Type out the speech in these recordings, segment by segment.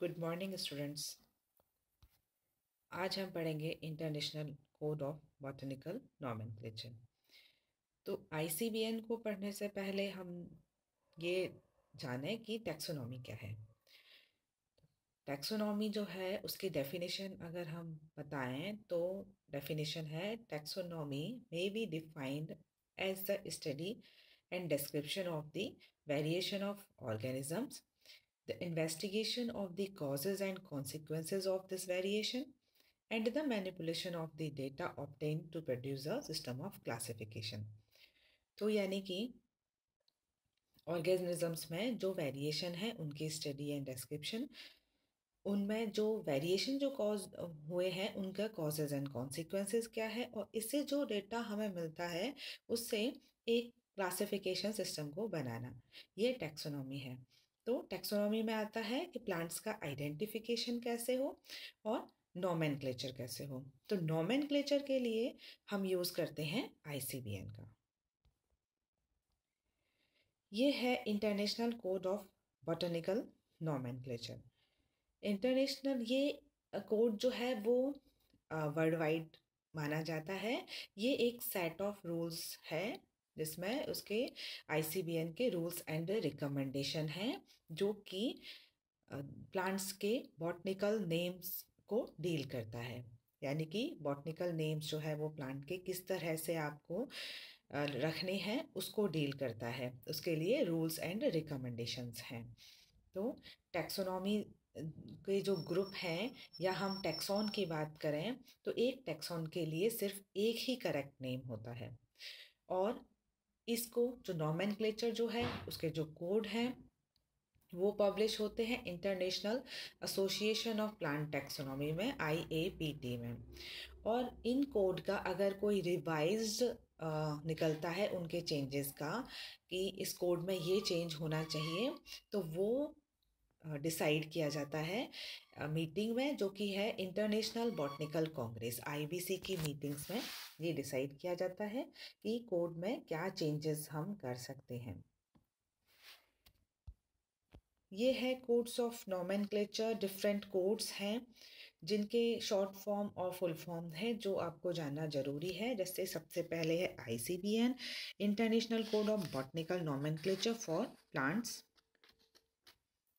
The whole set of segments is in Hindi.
गुड मॉर्निंग स्टूडेंट्स आज हम पढ़ेंगे international code of botanical nomen तो आईसीबीएन को पढ़ने से पहले हम ये जाने कि टैक्सोनॉमी क्या है टैक्सोनॉमी जो है उसकी डेफिनेशन अगर हम बताएं तो डेफिनेशन है taxonomy may be defined as the study and description of the variation of organisms the investigation of the causes and consequences of this variation, and the manipulation of the data obtained to produce a system of classification. तो यानी कि ऑर्गेनिजम्स में जो वेरिएशन है उनकी स्टडी एंड डिस्क्रिप्शन उनमें जो वेरिएशन जो कॉज हुए हैं उनका कॉजेज एंड कॉन्सिक्वेंसेज क्या है और इससे जो डेटा हमें मिलता है उससे एक क्लासिफिकेशन सिस्टम को बनाना ये टेक्सोनॉमी है तो टेक्सोनॉमी में आता है कि प्लांट्स का आइडेंटिफिकेशन कैसे हो और नॉमेन कैसे हो तो नॉमेन के लिए हम यूज़ करते हैं आई का ये है international code of botanical nomen international ये कोड जो है वो वर्ल्ड वाइड माना जाता है ये एक सेट ऑफ रूल्स है जिसमें उसके आईसीबीएन के रूल्स एंड रिकमेंडेशन हैं जो कि प्लांट्स के बॉटनिकल नेम्स को डील करता है यानी कि बॉटनिकल नेम्स जो है वो प्लांट के किस तरह से आपको रखने हैं उसको डील करता है उसके लिए रूल्स एंड रिकमेंडेशंस हैं तो टैक्सोनॉमी के जो ग्रुप हैं या हम टैक्सोन की बात करें तो एक टैक्सोन के लिए सिर्फ एक ही करेक्ट नेम होता है और इसको जो नॉमेन जो है उसके जो कोड हैं वो पब्लिश होते हैं international association of plant taxonomy में आईएपीटी में और इन कोड का अगर कोई रिवाइज्ड निकलता है उनके चेंजेस का कि इस कोड में ये चेंज होना चाहिए तो वो डिसाइड किया जाता है मीटिंग में जो कि है इंटरनेशनल बॉटनिकल कांग्रेस आईबीसी की मीटिंग्स में ये डिसाइड किया जाता है कि कोड में क्या चेंजेस हम कर सकते हैं ये है codes of nomen different codes हैं जिनके शॉर्ट फॉर्म और फुल फॉर्म है जो आपको जानना ज़रूरी है जैसे सबसे पहले है I C B N international code of botanical nomen for plants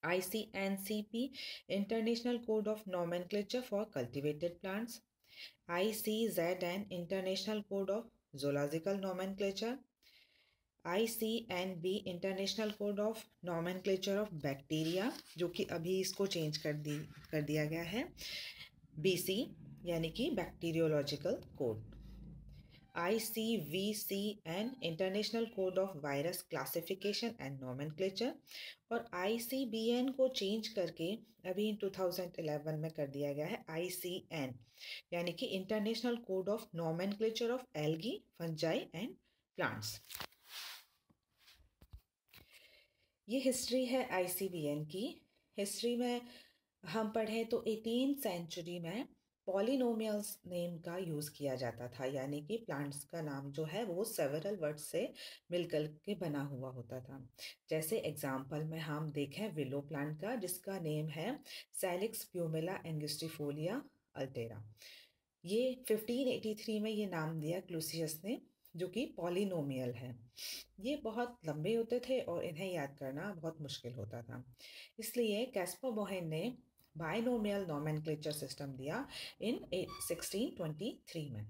ICNCP International Code of Nomenclature for Cultivated Plants ICZN International Code of Zoological Nomenclature ICNB international code of nomenclature of bacteria जो कि अभी इसको चेंज कर दी कर दिया गया है बीसी यानी कि bacteriological code ICVCN international code of virus classification and Nomenclature और ICBN को चेंज करके अभी 2011 में कर दिया गया है ICN यानी कि international code of Nomenclature of algae fungi and plants ये हिस्ट्री है ICBN की हिस्ट्री में हम पढ़ें तो एटीन सेंचुरी में पॉलिनोमियल्स नेम का यूज़ किया जाता था यानी कि प्लांट्स का नाम जो है वो सेवरल वर्ड से मिलकर के बना हुआ होता था जैसे एग्जाम्पल में हम देखें विलो प्लांट का जिसका नेम है सैलिक्स प्यूमेला एंगस्टिफोलिया अल्टेरा ये 1583 में ये नाम दिया क्लूसियस ने जो कि पॉलिनोमियल है ये बहुत लंबे होते थे और इन्हें याद करना बहुत मुश्किल होता था इसलिए कैस्पो बोहेन ने बाइनोमियल नॉमेनक्लेचर सिस्टम दिया इन सिक्सटीन थ्री में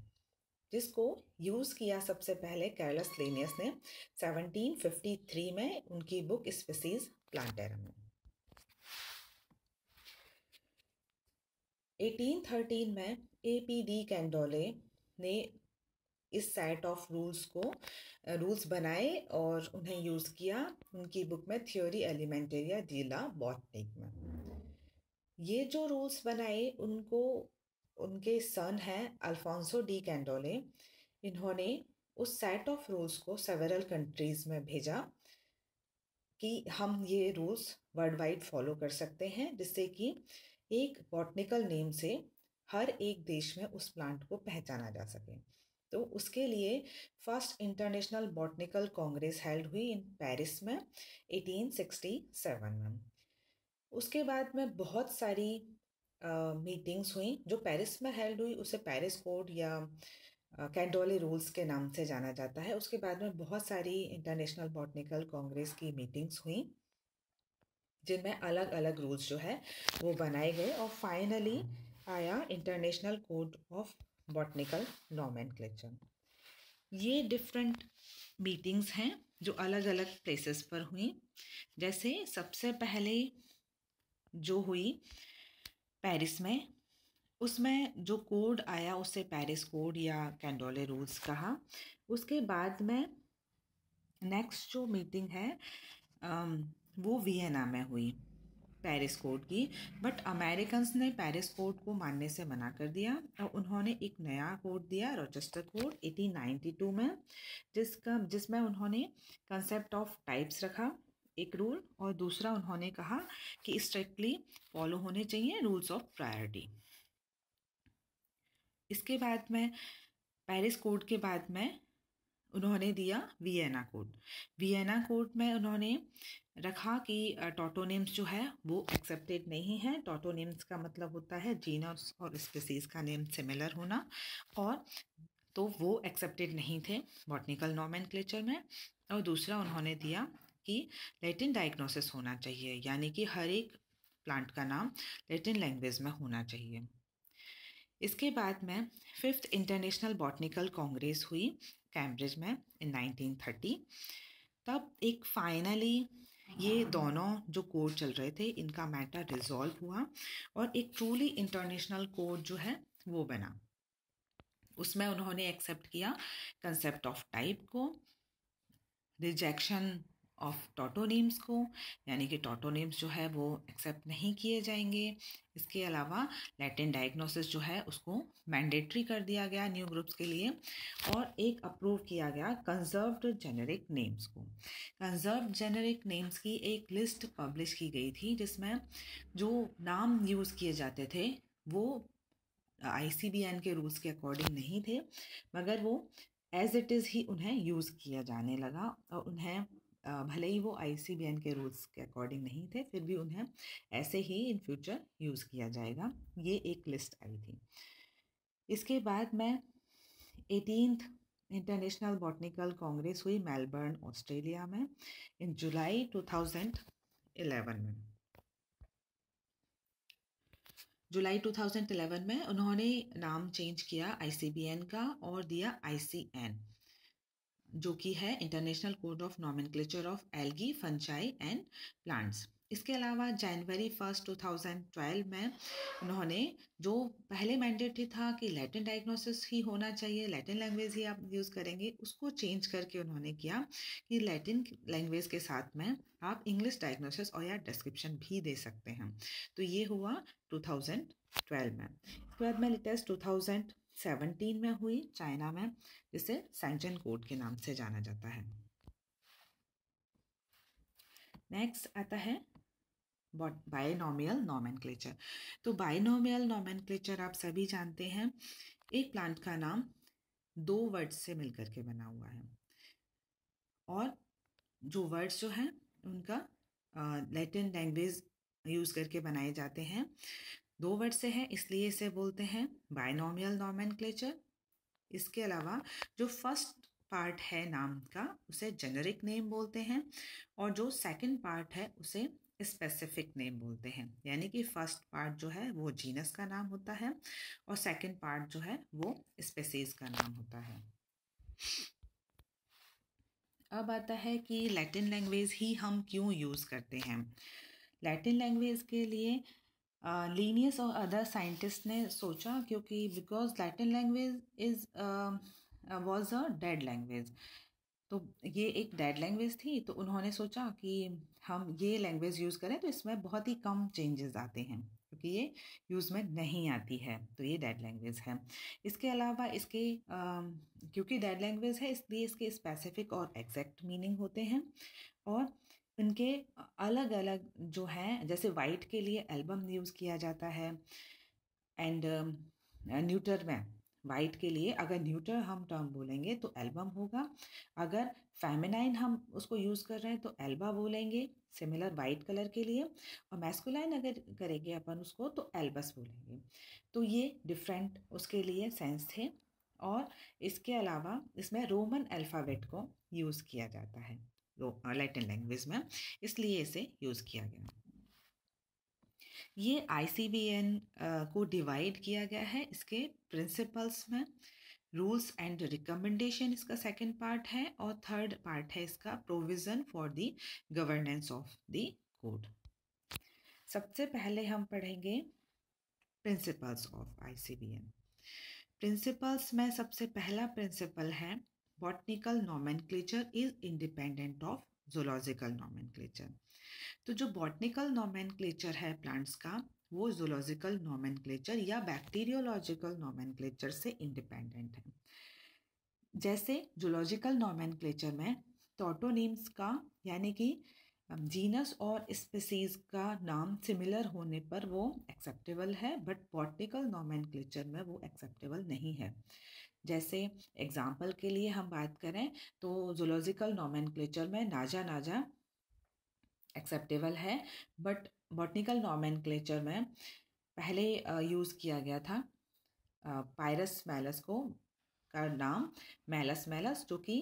जिसको यूज़ किया सबसे पहले कैरलस लेनियस ने 1753 में उनकी बुक स्पेसीज प्लांटेरम में 1813 में ए पी डी कैंडोले ने इस सेट ऑफ रूल्स को रूल्स बनाए और उन्हें यूज़ किया उनकी बुक में थ्योरी एलिमेंटेरिया डीला बॉटनिक में ये जो रूल्स बनाए उनको उनके सन हैं अल्फोंसो डी कैंडोले इन्होंने उस सेट ऑफ रूल्स को सेवरल कंट्रीज़ में भेजा कि हम ये रूल्स वर्ल्ड वाइड फॉलो कर सकते हैं जिससे कि एक बॉटनिकल नेम से हर एक देश में उस प्लांट को पहचाना जा सके तो उसके लिए first international botanical congress held हुई इन पेरिस में 1867 में उसके बाद में बहुत सारी मीटिंग्स हुई जो पेरिस में हेल्ड हुई उसे पेरिस कोड या कैंडोले रूल्स के नाम से जाना जाता है उसके बाद में बहुत सारी इंटरनेशनल बॉटनिकल कांग्रेस की मीटिंग्स हुई जिनमें अलग अलग रूल्स जो है वो बनाए गए और फाइनली आया international code of botanical nomen ये डिफरेंट मीटिंग्स हैं जो अलग अलग प्लेसेस पर हुई जैसे सबसे पहले जो हुई पेरिस में उसमें जो कोड आया उसे पेरिस कोड या कैंडोले रूल्स कहा उसके बाद में नेक्स्ट जो मीटिंग है वो वियना में हुई पेरिस कोड की बट अमेरिकन ने पेरिस कोड को मानने से मना कर दिया और उन्होंने एक नया कोड दिया रोचेस्टर कोड 1892 में जिसका जिसमें उन्होंने कंसेप्ट ऑफ टाइप्स रखा एक रूल और दूसरा उन्होंने कहा कि स्ट्रिक्टली फॉलो होने चाहिए रूल्स ऑफ प्रायोरिटी इसके बाद में पेरिस कोड के बाद में उन्होंने दिया वियना कोड वियना कोड में उन्होंने रखा कि टोटोनेम्स जो है वो एक्सेप्टेड नहीं है टोटोनेम्स का मतलब होता है जीनस और स्पीसीज का नेम सिमिलर होना और तो वो एक्सेप्टेड नहीं थे बॉटनिकल नॉमेनक्लेचर में और दूसरा उन्होंने दिया की लैटिन डायग्नोसिस होना चाहिए यानी कि हर एक प्लांट का नाम लैटिन लैंग्वेज में होना चाहिए इसके बाद में फिफ्थ इंटरनेशनल बॉटनिकल कांग्रेस हुई कैम्ब्रिज में इन 1930 तब एक फाइनली ये दोनों जो कोर्ट चल रहे थे इनका मैटर रिजॉल्व हुआ और एक ट्रूली इंटरनेशनल कोर्ट जो है वो बना उसमें उन्होंने एक्सेप्ट किया कंसेप्ट ऑफ टाइप को रिजेक्शन ऑफ नेम्स को यानी कि नेम्स जो है वो एक्सेप्ट नहीं किए जाएंगे इसके अलावा लैटिन डायग्नोसिस जो है उसको मैंडेटरी कर दिया गया न्यू ग्रुप्स के लिए और एक अप्रूव किया गया कंजर्व्ड जेनेरिक नेम्स को कंजर्व्ड जेनेरिक नेम्स की एक लिस्ट पब्लिश की गई थी जिसमें जो नाम यूज़ किए जाते थे वो आई के रूल्स के अकॉर्डिंग नहीं थे मगर वो एज इट इज़ ही उन्हें यूज़ किया जाने लगा और उन्हें भले ही वो आई के रूल्स के अकॉर्डिंग नहीं थे फिर भी उन्हें ऐसे ही इन फ्यूचर यूज़ किया जाएगा ये एक लिस्ट आई थी इसके बाद मैं एटीनथ इंटरनेशनल बॉटनिकल कांग्रेस हुई मेलबर्न ऑस्ट्रेलिया में इन जुलाई 2011 में जुलाई 2011 में उन्होंने नाम चेंज किया एन का और दिया एन जो कि है international code of nomenclature of algae fungi and plants इसके अलावा जनवरी फर्स्ट 2012 में उन्होंने जो पहले मैंडेटरी था कि लैटिन डायग्नोसिस ही होना चाहिए लैटिन लैंग्वेज ही आप यूज़ करेंगे उसको चेंज करके उन्होंने किया कि लैटिन लैंग्वेज के साथ में आप इंग्लिश डायग्नोसिस और या डिस्क्रिप्शन भी दे सकते हैं तो ये हुआ 2012 में इसके बाद में लेटेस्ट थाउजेंड सेवनटीन में हुई चाइना में जिसे सेंचन कोड के नाम से जाना जाता है नेक्स्ट आता है बायोनोमियल नॉमन तो बायोनोमियल नॉमन आप सभी जानते हैं एक प्लांट का नाम दो वर्ड्स से मिलकर के बना हुआ है और जो वर्ड्स जो हैं उनका लैटिन लैंग्वेज यूज़ करके बनाए जाते हैं दो वर्ड से है इसलिए इसे बोलते हैं बायनॉमियल नॉमन इसके अलावा जो फर्स्ट पार्ट है नाम का उसे जेनरिक नेम बोलते हैं और जो सेकंड पार्ट है उसे स्पेसिफिक नेम बोलते हैं यानी कि फर्स्ट पार्ट जो है वो जीनस का नाम होता है और सेकंड पार्ट जो है वो स्पेसीज का नाम होता है अब आता है कि लैटिन लैंग्वेज ही हम क्यों यूज़ करते हैं लैटिन लैंग्वेज के लिए लीनियस और अदर साइंटिस्ट ने सोचा क्योंकि because Latin language is was a dead language तो ये एक डेड लैंग्वेज थी तो उन्होंने सोचा कि हम ये लैंग्वेज यूज़ करें तो इसमें बहुत ही कम चेंजेस आते हैं क्योंकि ये यूज़ में नहीं आती है तो ये डेड लैंग्वेज है इसके अलावा इसके क्योंकि डेड लैंग्वेज है इसलिए इसके स्पेसिफिक और एग्जैक्ट मीनिंग होते हैं और उनके अलग अलग जो हैं जैसे वाइट के लिए एल्बम यूज़ किया जाता है एंड न्यूटर में वाइट के लिए अगर न्यूटर हम टर्म बोलेंगे तो एल्बम होगा अगर फेमिनाइन हम उसको यूज़ कर रहे हैं तो एल्बा बोलेंगे सिमिलर वाइट कलर के लिए और मैस्कुलाइन अगर करेंगे अपन उसको तो एल्बस बोलेंगे तो ये डिफरेंट उसके लिए सेंस थे और इसके अलावा इसमें रोमन अल्फ़ाबेट को यूज़ किया जाता है लैटिन लैंग्वेज में इसलिए इसे यूज़ किया गया ये आई को डिवाइड किया गया है इसके प्रिंसिपल्स में रूल्स एंड रिकमेंडेशन इसका सेकंड पार्ट है और थर्ड पार्ट है इसका provision for the governance of the code सबसे पहले हम पढ़ेंगे प्रिंसिपल्स ऑफ आई प्रिंसिपल्स में सबसे पहला प्रिंसिपल है botanical nomenclature is independent of zoological nomenclature तो जो बॉटनिकल नॉमेनक्लेचर है प्लांट्स का वो जोलॉजिकल नॉमेनक्लेचर या बैक्टीरियोलॉजिकल नॉमेनक्लेचर से इंडिपेंडेंट है जैसे जोलॉजिकल नॉमेनक्लेचर में टोटोनिम्स का यानी कि जीनस और स्पेसीज का नाम सिमिलर होने पर वो एक्सेप्टेबल है बट बॉटनिकल नॉमेनक्लेचर में वो एक्सेप्टेबल नहीं है जैसे एग्ज़ाम्पल के लिए हम बात करें तो जोलॉजिकल नॉमेनक्लेचर में नाजा नाजा एक्सेप्टेबल है बट बॉटनिकल नॉमेनक्लेचर में पहले यूज़ किया गया था पायरस मैलस को का नाम मैलस मैलस जो कि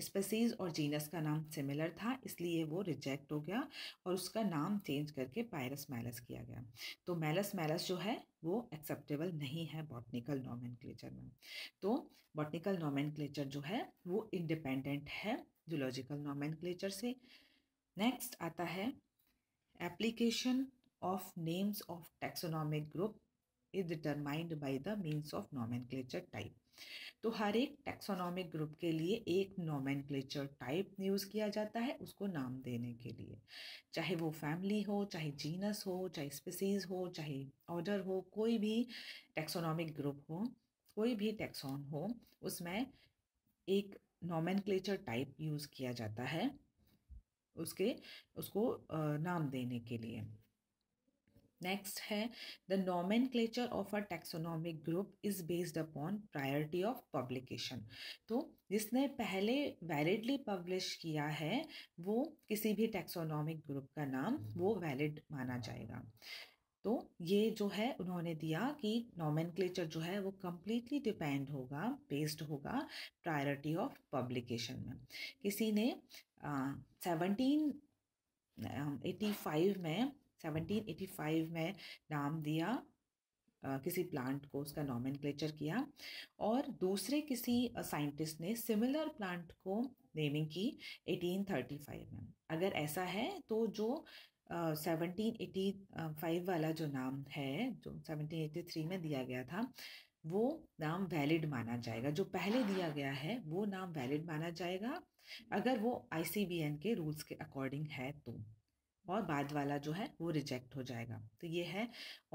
स्पेसीज और जीनस का नाम सिमिलर था इसलिए वो रिजेक्ट हो गया और उसका नाम चेंज करके पायरस मैलस किया गया तो मैलस मैलस जो है वो एक्सेप्टेबल नहीं है बॉटनिकल नॉमन में तो बॉटनिकल नॉमन जो है वो इंडिपेंडेंट है जूलॉजिकल नॉमन से नेक्स्ट आता है application of names of taxonomic group is determined by the means of nomenclature type तो हर एक टेक्सोनॉमिक ग्रुप के लिए एक नॉमेन टाइप यूज़ किया जाता है उसको नाम देने के लिए चाहे वो फैमिली हो चाहे जीनस हो चाहे स्पीसीज हो चाहे ऑर्डर हो कोई भी टेक्सोनॉमिक ग्रुप हो कोई भी टेक्सॉन हो उसमें एक नॉमेन टाइप यूज़ किया जाता है उसके उसको नाम देने के लिए नेक्स्ट है the nomenclature of a taxonomic group is based upon priority of publication तो जिसने पहले वैलिडली पब्लिश किया है वो किसी भी टेक्सोनॉमिक ग्रुप का नाम हम्म। वो वैलिड माना जाएगा तो ये जो है उन्होंने दिया कि नॉमेन क्लेचर जो है वो कम्प्लीटली डिपेंड होगा बेस्ड होगा प्रायोरिटी ऑफ पब्लिकेशन में किसी ने सेवनटीन एटी फाइव में 1785 में नाम दिया किसी प्लांट को उसका नॉमिन किया और दूसरे किसी साइंटिस्ट ने सिमिलर प्लांट को नेमिंग की 1835 में अगर ऐसा है तो जो सेवनटीन एटी फाइव वाला जो नाम है जो सेवनटीन एटी थ्री में दिया गया था वो नाम वैलिड माना जाएगा जो पहले दिया गया है वो नाम वैलिड माना जाएगा अगर वो आई के रूल्स के अकॉर्डिंग है तो और बाद वाला जो है वो रिजेक्ट हो जाएगा तो ये है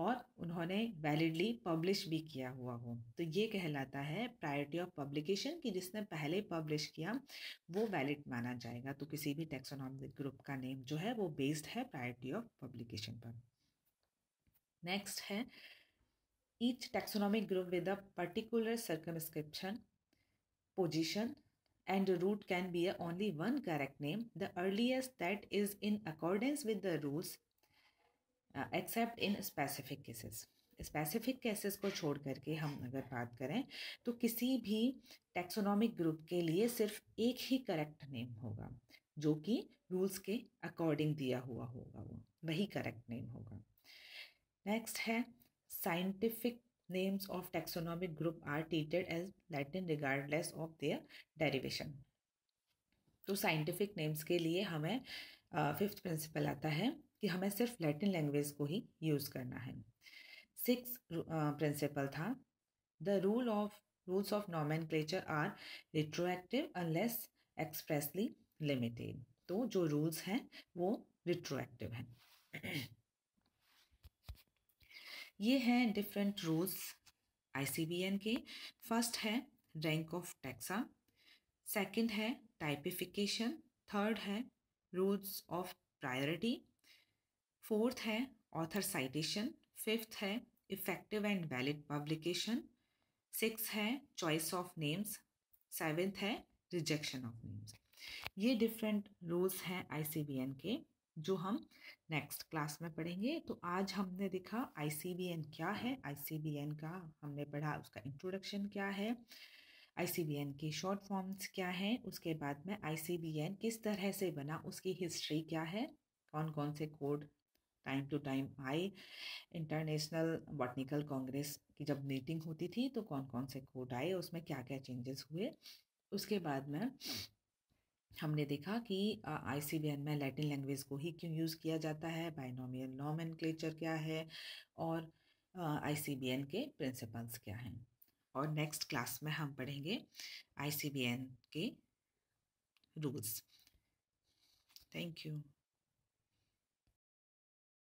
और उन्होंने वैलिडली पब्लिश भी किया हुआ हो तो ये कहलाता है प्रायोरिटी ऑफ पब्लिकेशन कि जिसने पहले पब्लिश किया वो वैलिड माना जाएगा तो किसी भी टेक्सोनॉमिक ग्रुप का नेम जो है वो बेस्ड है प्रायोरिटी ऑफ पब्लिकेशन पर नेक्स्ट है each taxonomic group with a particular circumscription position and the root can be a only one correct name, the earliest that is in accordance with the rules uh, except in specific cases. Specific cases को छोड़ करके हम अगर बात करें तो किसी भी टैक्सोनॉमिक ग्रुप के लिए सिर्फ एक ही करेक्ट नेम होगा जो कि रूल्स के अकॉर्डिंग दिया हुआ होगा वो वही करेक्ट नेम होगा नेक्स्ट है scientific names of taxonomic group are treated as Latin regardless of their derivation. तो साइंटिफिक नेम्स के लिए हमें फिफ्थ प्रिंसिपल आता है कि हमें सिर्फ लैटिन लैंग्वेज को ही यूज़ करना है सिक्स प्रिंसिपल था the rule of rules of nomenclature are retroactive unless expressly limited तो जो रूल्स हैं वो रिट्रोएक्टिव हैं ये हैं डिफरेंट रूल्स आईसीबीएन के फर्स्ट है रैंक ऑफ टैक्सा सेकंड है टाइपिफिकेशन थर्ड है रूल्स ऑफ प्रायोरिटी फोर्थ है ऑथर साइटेशन फिफ्थ है effective and valid publication six है चॉइस ऑफ नेम्स सेवेंथ है रिजेक्शन ऑफ नेम्स ये डिफरेंट रूल्स हैं आईसीबीएन के जो हम नेक्स्ट क्लास में पढ़ेंगे तो आज हमने देखा आईसीबीएन क्या है आईसीबीएन का हमने पढ़ा उसका इंट्रोडक्शन क्या है आईसीबीएन के शॉर्ट फॉर्म्स क्या हैं उसके बाद में आईसीबीएन किस तरह से बना उसकी हिस्ट्री क्या है कौन कौन से कोड टाइम टू टाइम आए इंटरनेशनल बॉटनिकल कांग्रेस की जब मीटिंग होती थी तो कौन कौन से कोड आए उसमें क्या क्या चेंजेस हुए उसके बाद में हमने देखा कि आई सी में लैटिन लैंग्वेज को ही क्यों यूज़ किया जाता है बाइनोमियल क्लेचर क्या है और आई सी के प्रिंसिपल्स क्या हैं और नेक्स्ट क्लास में हम पढ़ेंगे आई के रूल्स थैंक यू